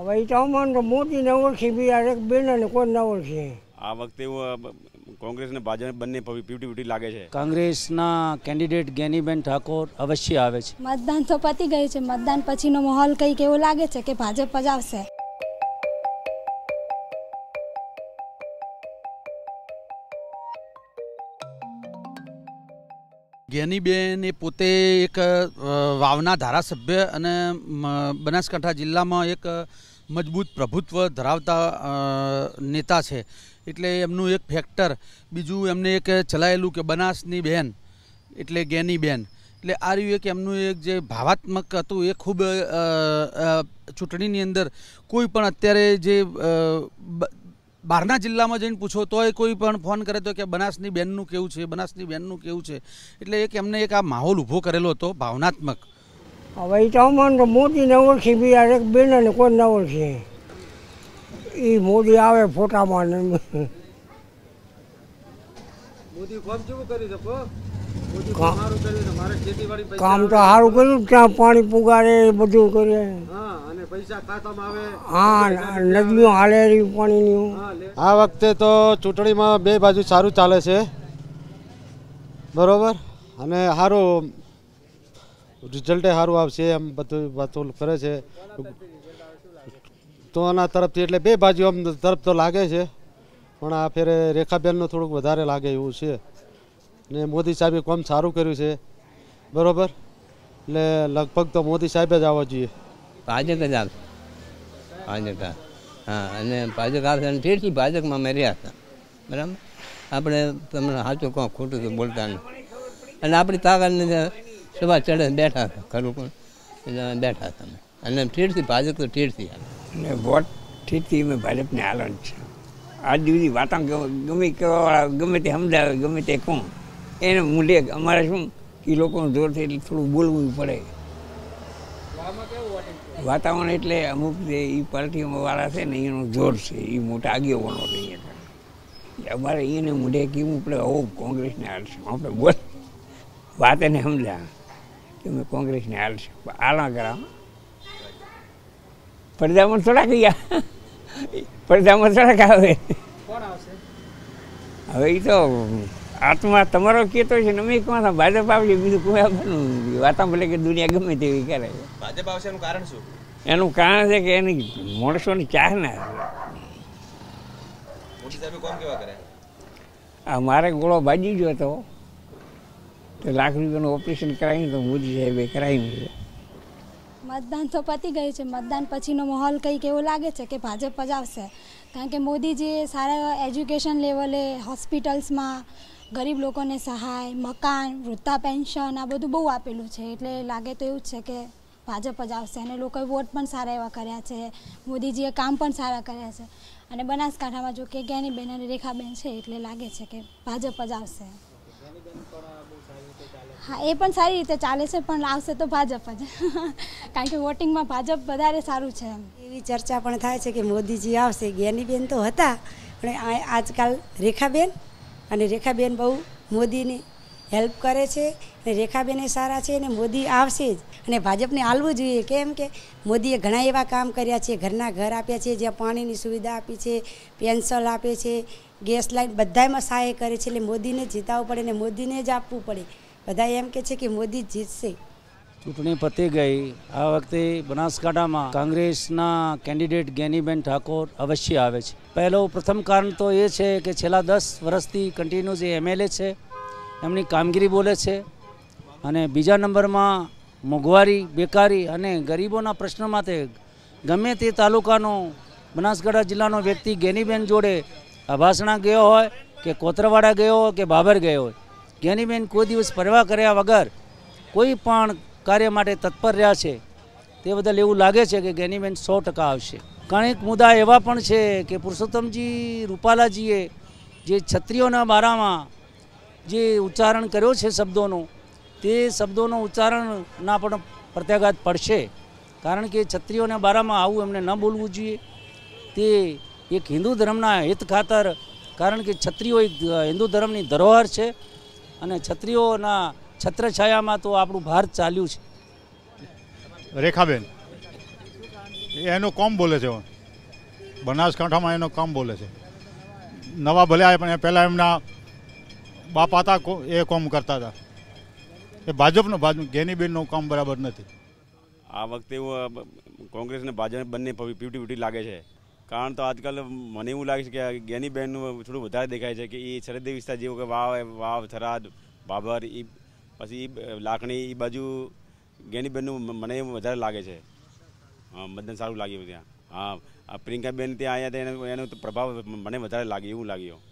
હવે એ તો અમાન તો ઓળખી બીજા એક બેનને કોઈ ના ઓળખે આ વખતે કોંગ્રેસ અને ભાજપ બંને પીવટી પીવટી લાગે છે કોંગ્રેસના કેન્ડિડેટ ગેનીબેન ઠાકોર અવશ્ય આવે છે મતદાન તો પતી ગયું છે મતદાન પછીનો માહોલ કંઈક એવો લાગે છે કે ભાજપ જ આવશે ગેનીબેન એ પોતે એક વાવના ધારાસભ્ય અને બનાસકાંઠા જિલ્લામાં એક મજબૂત પ્રભુત્વ ધરાવતા નેતા છે એટલે એમનું એક ફેક્ટર બીજું એમને એક ચલાયેલું કે બનાસની બહેન એટલે ગેનીબેન એટલે આ રહ્યું એક એમનું એક જે ભાવાત્મક હતું એ ખૂબ ચૂંટણીની અંદર કોઈ પણ અત્યારે જે બહારના જિલ્લામાં જઈને પૂછો તોય કોઈ પણ ફોન કરે તો કે બનાસની બેનનું કેવું છે બનાસની બેનનું કેવું છે એટલે એક એમને એક આ માહોલ ઊભો કરેલો હતો ભાવનાત્મક હવે એ તો અમને તો મોદીને ઓળખી બીજા એક બેન ને કોઈ ના ઓળખી એ મોદી આવે ફોટામાં મોદી ફોર્મ જેવું કરી શકો કામ તો સારું કર્યું ક્યાં પાણી પુગાડે બધું કરીએ હા નદીઓ હાલે પાણીની આ વખતે તો ચૂંટણીમાં બે બાજુ સારું ચાલે છે બરોબર અને સારું રિઝલ્ટે સારું આવશે એમ બધું વાતો કરે છે તો આના તરફથી એટલે બે બાજુ આમ તરફ તો લાગે છે પણ આ ફેરે રેખાબેનનું થોડુંક વધારે લાગે એવું છે ને મોદી સાહેબે કોમ સારું કર્યું છે બરોબર એટલે લગભગ તો મોદી સાહેબ જ આવવા જોઈએ ભાજપ જ આવશે ભાજપ હા અને ભાજપ આવશે અને ફેરથી ભાજપમાં મેં રહ્યા હતા બરાબર આપણે તમને સાચું કહો ખોટું તો બોલતા નહીં અને આપણી તાકાતને સભા ચડે બેઠા હતા ખરું પણ એટલે બેઠા હતા અને ઠેરથી ભાજપ તો ઠેરથી અને વોટ ઠેરથી અમે ભાજપને હાલ છે આજ સુધી વાતા ગમે કેવાવાળા ગમે તે સમજાવે ગમે તે કહું એને મૂલ્ય અમારે શું એ લોકોનું જોરથી એટલે થોડું બોલવું પડે વાતાવરણ એટલે અમુક જે એ પાર્ટીઓમાં વાળા છે ને એનો જોર છે એ મોટા આગેવાનો છે અમારે એને મૂઢે કેવું આપણે હો કોંગ્રેસને હાલશું આપણે બોલ વાત એને સમજ્યા કે અમે કોંગ્રેસને હાલશું આલા કરા પડદામાં થોડાક ગયા પડદામાં થોડાક આવે હવે એ તો આત્મા તમારો કહેતો છે ને અમે કહો ભાજપ આવશે બીજું કોઈ આવવાનું વાતા ભલે કે દુનિયા ગમે તેવી કરે છે ભાજપ આવશે એનું કારણ શું એનું કારણ છે કે એની માણસોની ચાહ ના આ મારે ગોળો ભાજી ગયો હતો તો લાખ રૂપિયાનું ઓપરેશન કરાવ્યું તો મોદી સાહેબે કરાવ્યું છે મતદાન તો પતી ગયું છે મતદાન પછીનો માહોલ કંઈક એવો લાગે છે કે ભાજપ જ આવશે કારણ કે મોદીજીએ સારા એજ્યુકેશન લેવલે હોસ્પિટલ્સમાં ગરીબ લોકોને સહાય મકાન વૃદ્ધા પેન્શન આ બધું બહુ આપેલું છે એટલે લાગે તો એવું જ છે કે ભાજપ જ આવશે અને લોકોએ વોટ પણ સારા એવા કર્યા છે મોદીજીએ કામ પણ સારા કર્યા છે અને બનાસકાંઠામાં જો કે જ્ઞાનીબેન અને રેખાબેન છે એટલે લાગે છે કે ભાજપ જ આવશે હા એ પણ સારી રીતે ચાલે છે પણ આવશે તો ભાજપ જ કારણ કે વોટિંગમાં ભાજપ વધારે સારું છે એવી ચર્ચા પણ થાય છે કે મોદીજી આવશે જ્ઞાનીબેન તો હતા પણ આજકાલ રેખાબેન અને રેખાબેન બહુ મોદીને હેલ્પ કરે છે અને રેખાબેન એ સારા છે અને મોદી આવશે જ અને ભાજપને હાલવું જોઈએ કેમ કે મોદીએ ઘણા એવા કામ કર્યા છે ઘરના ઘર આપ્યા છે જ્યાં પાણીની સુવિધા આપી છે પેન્સિલ આપે છે ગેસ લાઇન બધામાં સહાય કરે છે એટલે મોદીને જીતાવવું પડે અને મોદીને જ આપવું પડે બધા એમ કે છે કે મોદી જીતશે ચૂંટણી પતી ગઈ આ વખતે બનાસકાંઠામાં કોંગ્રેસના કેન્ડિડેટ ગેનીબેન ઠાકોર અવશ્ય આવે છે પહેલો પ્રથમ કારણ તો એ છે કે છેલ્લા દસ વર્ષથી કન્ટિન્યુ જે એમએલએ છે એમની કામગીરી બોલે છે અને બીજા નંબરમાં મોંઘવારી બેકારી અને ગરીબોના પ્રશ્ન માટે ગમે તે તાલુકાનો બનાસકાંઠા જિલ્લાનો વ્યક્તિ ગેનીબેન જોડે અભાસણા ગયો હોય કે કોતરવાડા ગયો હોય કે બાબર ગયો હોય ગેનીબેન કોઈ દિવસ પરવા કર્યા વગર કોઈ પણ કાર્ય માટે તત્પર રહ્યા છે તે બદલ એવું લાગે છે કે ગેનીમેન સો ટકા આવશે ઘણીક મુદ્દા એવા પણ છે કે પુરુષોત્તમજી રૂપાલાજીએ જે છત્રીઓના બારામાં જે ઉચ્ચારણ કર્યો છે શબ્દોનો તે શબ્દોનો ઉચ્ચારણના પણ પ્રત્યાઘાત પડશે કારણ કે છત્રીઓના બારામાં આવું એમને ન બોલવું જોઈએ તે એક હિન્દુ ધર્મના હિત ખાતર કારણ કે છત્રીઓ એક હિન્દુ ધર્મની ધરોહર છે અને છત્રીઓના છત્રછાયામાં તો આપણું ભારત ચાલ્યું છે રેખાબેન એનું કોમ બોલે છે બનાસકાંઠામાં એનો કામ બોલે છે નવા ભલે આવે પણ એ પહેલાં એમના બાપા હતા એ કોમ કરતા હતા એ ભાજપનો ભાજપ ગેનીબેનનું કામ બરાબર નથી આ વખતે કોંગ્રેસ અને ભાજપ બંને પીવટી પીવટી લાગે છે કારણ તો આજકાલ મને એવું લાગે છે કે ગેનીબેનનું થોડું વધારે દેખાય છે કે એ સરહદી વિસ્તાર જેવું કે વાવ વાવ થરાદ બાબર એ પછી લાખણી એ બાજુ ગેનીબેનનું મને વધારે લાગે છે હા મતદાન સારું લાગ્યું ત્યાં હા પ્રિયંકાબેન ત્યાં આવ્યા હતા એનો પ્રભાવ મને વધારે લાગ્યો એવું લાગ્યું